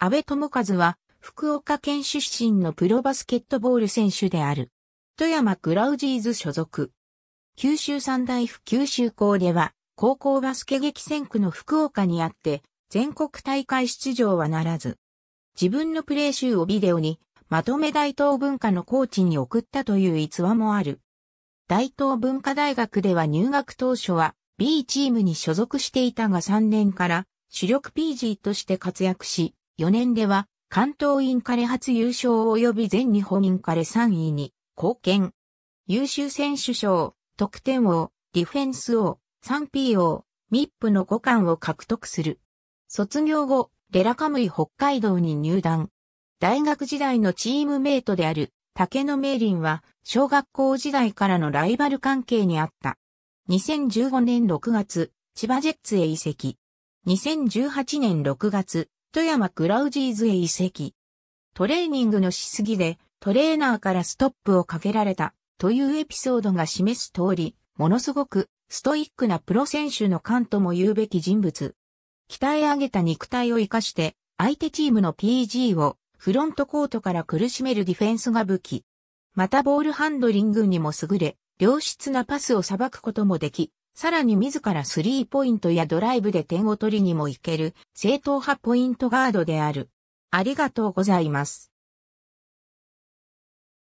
安倍智和は、福岡県出身のプロバスケットボール選手である。富山クラウジーズ所属。九州三大府九州校では、高校バスケ激戦区の福岡にあって、全国大会出場はならず。自分のプレー集をビデオに、まとめ大東文化のコーチに送ったという逸話もある。大東文化大学では入学当初は B チームに所属していたが3年から主力 PG として活躍し、4年では関東インカレ初優勝及び全日本インカレ3位に貢献。優秀選手賞、得点王、ディフェンス王、3P 王、ミップの5冠を獲得する。卒業後、レラカムイ北海道に入団。大学時代のチームメイトである竹野明林は小学校時代からのライバル関係にあった。2015年6月、千葉ジェッツへ移籍。2018年6月、富山クラウジーズへ移籍。トレーニングのしすぎでトレーナーからストップをかけられたというエピソードが示す通り、ものすごくストイックなプロ選手の感とも言うべき人物。鍛え上げた肉体を生かして相手チームの PG をフロントコートから苦しめるディフェンスが武器。またボールハンドリングにも優れ、良質なパスをさばくこともでき、さらに自らスリーポイントやドライブで点を取りにも行ける正統派ポイントガードである。ありがとうございます。